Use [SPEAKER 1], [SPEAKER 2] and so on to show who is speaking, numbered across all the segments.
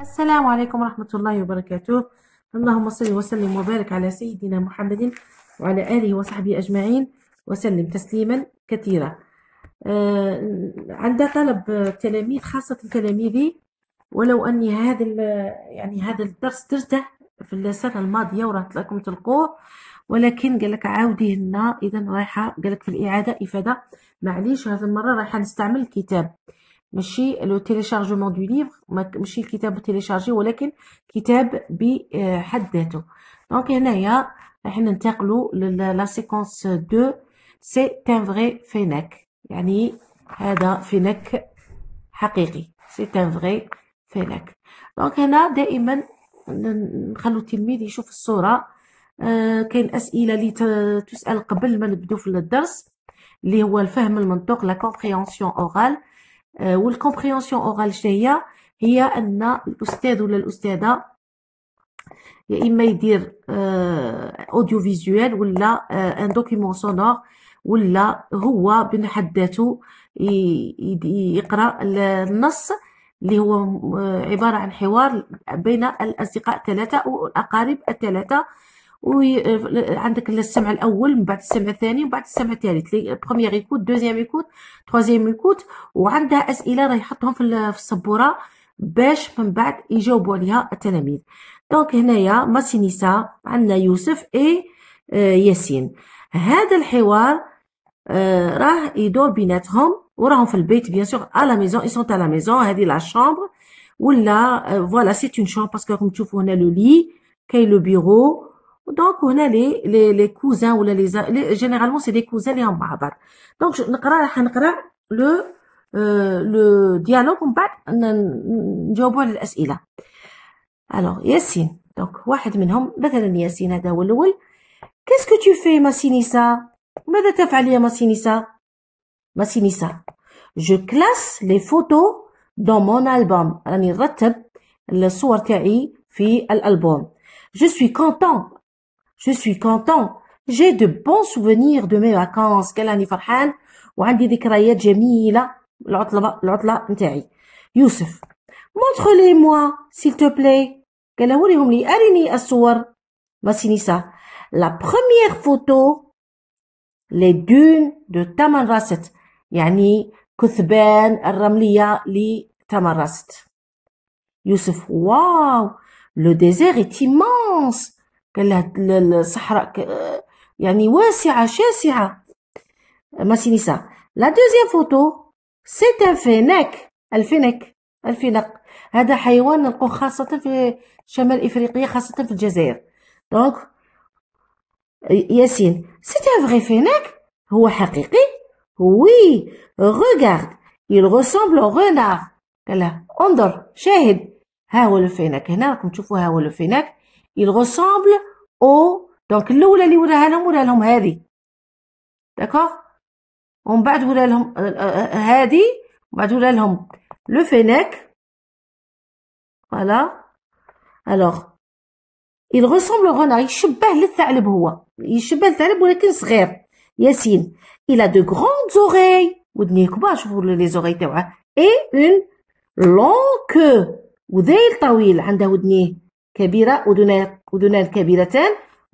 [SPEAKER 1] السلام عليكم ورحمة الله وبركاته اللهم صل وسلم وبارك على سيدنا محمد وعلى آله وصحبه أجمعين وسلم تسليما كثيرا آه، عند طلب التلاميذ خاصة تلاميذي ولو أني هذا يعني هذا الدرس درته في السنة الماضية وراه لكم تلقوه ولكن قال لك عاودي هنا إذا رايحة قال لك في الإعادة إفادة معليش هذه المرة رايحة نستعمل الكتاب ماشي لو تيليشارجمون دو ليفر ماشي الكتاب تيليشارجي ولكن كتاب بحد ذاته دونك هنايا راح ننتقلوا لا سيكونس دو سي ان فري فينك يعني هذا فينك حقيقي سي ان فري فينك دونك هنا دائما نخلو التلميذ يشوف الصوره آه، كاين اسئله اللي تسال قبل ما نبدو في الدرس اللي هو الفهم المنطوق لا كومبريونسيون اورال آه، والكومبريونسيون اورال هي هي ان الاستاذ ولا الاستاذه يا اما يدير اوديو آه، فيزيوال ولا ان دوكيمون سونور ولا هو بحد ذاته يقرا النص اللي هو آه، عبارة عن حوار بين الأصدقاء الثلاثة أو الأقارب الثلاثة وعندك آه، السمع الاول من بعد السمع الثاني من بعد السمع الثالث بروميير ايكوت دوزيام ايكوت ثوازيام ايكوت وعندها اسئله راه يحطهم في السبوره باش من بعد يجاوبوا عليها التلاميذ دونك هنايا ماسينيسا عندنا يوسف اي آه، ياسين هذا الحوار آه، راه يدور بيناتهم وراهم في البيت بيان سور لا ميزون اي سونت لا ميزون هذه لا شامبر ولا فوالا سي اون شامبر باسكو راكم تشوفوا هنا لو لي كاين لو بيرو donc on a les les cousins ou les généralement c'est des cousins les en donc on va euh, le dialogue on va questions alors donc de qu'est ce que tu fais Masinissa que je classe les photos dans mon album je les photos dans mon album je suis content je suis content. J'ai de bons souvenirs de mes vacances. Quelle année Youssef. Montre-les-moi, s'il te plaît. Quelle est La première photo, les dunes de Tamarasset. Yani, Kuthben, Ramliya, li Tamarasset. Youssef. Waouh! Le désert est immense. كان لها الصحراء يعني واسعة شاسعة ماسينيسا لا دوزيام فوتو سي ان فينك الفينك الفينق هذا حيوان نلقوه خاصة في شمال إفريقيا خاصة في الجزائر دونك ياسين سي ان فغي فينك هو حقيقي وي روغارد يل ressemble او قال قال انظر شاهد ها هو الفينك هنا راكم تشوفوا ها هو الفينك il ressemble au دونك الاولى اللي وراها لهم وراها لهم هذه داكوغ ومن بعد ورا لهم
[SPEAKER 2] هذه ومن بعد ورا لهم لو فينيك
[SPEAKER 1] فوالا الوغ il ressemble renard يشبه للثعلب هو يشبه للثعلب ولكن صغير ياسين il a de grandes oreilles ودنيه كبار شوفوا لي زوغي تاعه اي اون longue queue وداير طويل عنده ودنيه كبيرة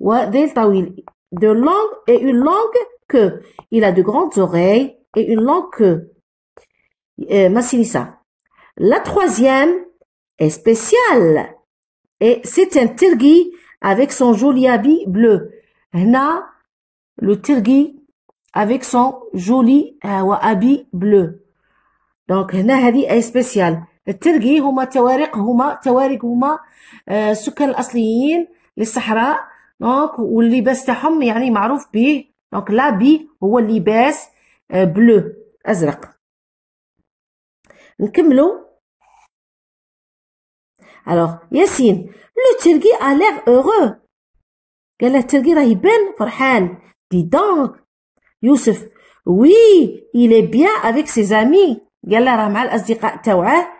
[SPEAKER 1] langues de langue et une longue queue. Il a de grandes oreilles et une longue queue. Euh, La troisième est spéciale. Et c'est un tirgui avec son joli habit bleu. Hna, le tirgui avec son joli euh, habit bleu. Donc, hna, est spéciale. الترقي هما توارق هما توارق هما آه، السكان الأصليين للصحراء دونك واللباس تاعهم يعني معروف به دونك لابي هو اللباس آه، بلو
[SPEAKER 2] أزرق نكملو
[SPEAKER 1] الوغ ياسين لو ترقي أليغ أوغو قال له الترقي راه يبان فرحان دي دونك يوسف وي إلي بيان أفيك زامي قال راه مع الأصدقاء تاوعه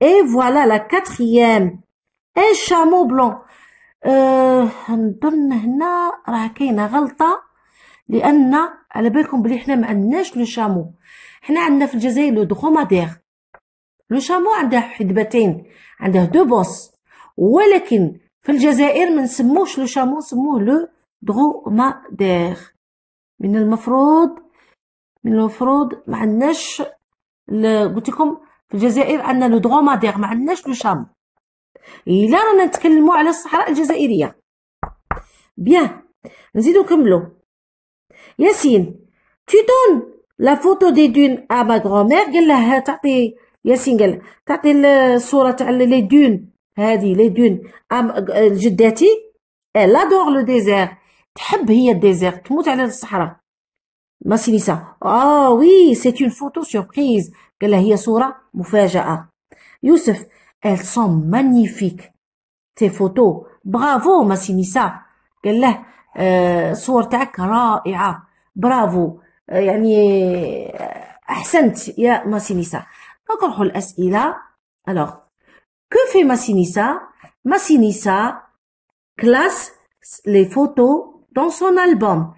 [SPEAKER 1] Et voilà la quatrième. Un chameau blanc. Euh, نظن هنا راه كاينه غلطه لان على بالكم بلي حنا ما عندناش لو شامو حنا عندنا في الجزائر لو درومادير لو شامو عنده حدبتين عنده دو بوس ولكن في الجزائر ما نسموش لو شامو نسموه لو درومادير من المفروض من المفروض ما عندناش قلت لكم في الجزائر ان لو دغومادير ما عندناش لو شام الا رانا نتكلموا على الصحراء الجزائريه بيان نزيدو نكملو ياسين تيتون لا فوتو دي دون ا ما غرومير قال لها تعطي ياسين قال تعطي الصوره تاع لي دون هذه لي دون جداتي elle adore le désert تحب هي الديزير تموت على الصحراء Massinissa. oh, ah oui, c'est une photo surprise. Youssef, elles sont magnifiques. Tes photos. Bravo, Massinissa. Euh, Bravo. يعني يا Massinissa. alors que fait Massinissa Massinissa classe les photos dans son album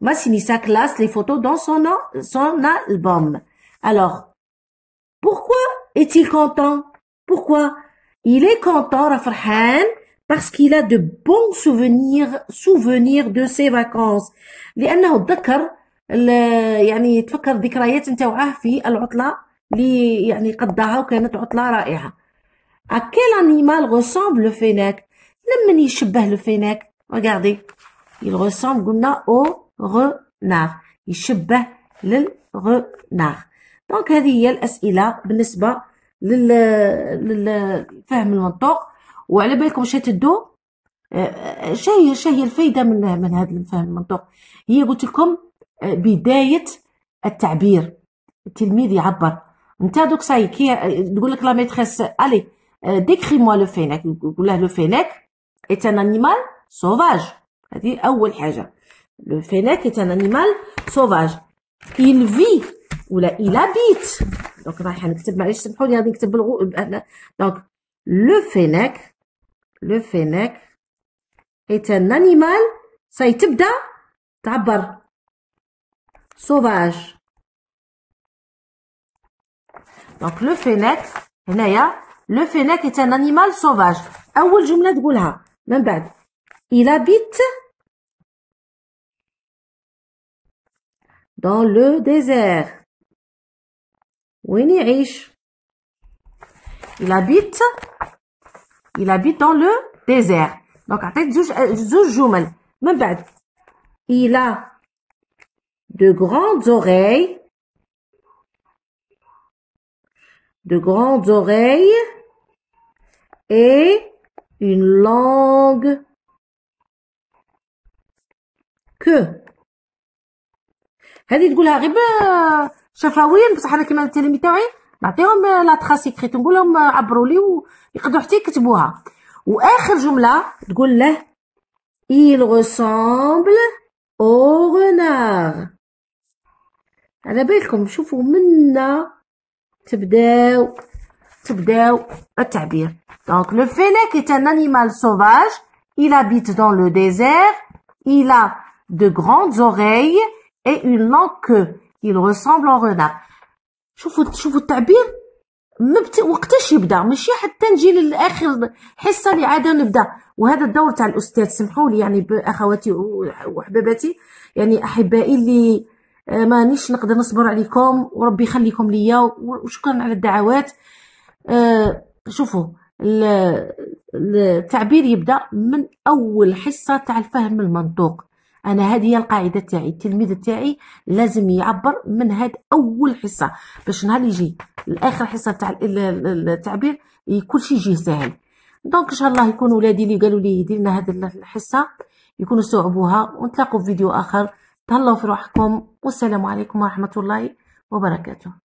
[SPEAKER 1] Massinissa classe les photos dans son, son album. Alors, pourquoi est-il content Pourquoi Il est content, Rafarhan, parce qu'il a de bons souvenirs, souvenirs de ses vacances. يعني تفكر في اللي À quel animal ressemble le fennec le fennec Regardez. Il ressemble guna au غناغ يشبه للغناغ دونك هذه هي الاسئله بالنسبه للفهم المنطوق وعلى بالكم تدو آه، شاي هي الفايده من من هذا الفهم المنطوق هي قلت لكم آه، بدايه التعبير التلميذ يعبر انت دوك ساي كي آه، تقول لك لا ميتريس الي ديكري مو لو فينك قول له لو فينك ايت ان انيمال سوفاج هذه اول حاجه Le fennec est un animal sauvage. Il vit ou là, il habite. Donc, Donc, le fennec, le fennec est un animal, ça
[SPEAKER 2] tibda, tabar, sauvage.
[SPEAKER 1] Donc, le fennec, هنايا le fennec est un animal sauvage. أول جملة تقولها من بعد. Il habite
[SPEAKER 2] Dans le désert.
[SPEAKER 1] Il habite. Il habite dans le désert. Donc, euh, il a de grandes oreilles.
[SPEAKER 2] De grandes oreilles et une langue
[SPEAKER 1] queue. هذه تقولها غير شفويا بصح انا كيما التلاميذ تاعي نعطيهم لا تراس سيكريت نقول لهم عبروا لي ويقدروا حتى يكتبوها واخر جمله تقول له il ressemble au renard على بالكم شوفوا منا تبداو تبداو التعبير دونك لو فينيك est un انيمال سوفاج il habite dans le désert il a de grandes oreilles et une longue queue Il ressemble au renard. شوفوا شوفوا التعبير مبت... وقتاش يبدا ماشي حتى نجي للاخر حصه اللي عاده نبدا وهذا الدور تاع الاستاذ سمحوا لي يعني باخواتي وحباباتي يعني احبائي اللي آه، مانيش نقدر نصبر عليكم وربي يخليكم ليا وشكرا على الدعوات آه، شوفوا التعبير يبدا من اول حصه تاع الفهم المنطوق انا هذه هي القاعده تاعي التلميذ تاعي لازم يعبر من هاد اول حصه باش نهار يجي لاخر حصه تاع التعبير كل شيء يجي سهل دونك ان شاء الله يكون ولادي اللي قالوا لي دير لنا هذه الحصه يكونوا استوعبوها ونتلاقوا في فيديو اخر تهلاو في روحكم والسلام عليكم ورحمه الله
[SPEAKER 2] وبركاته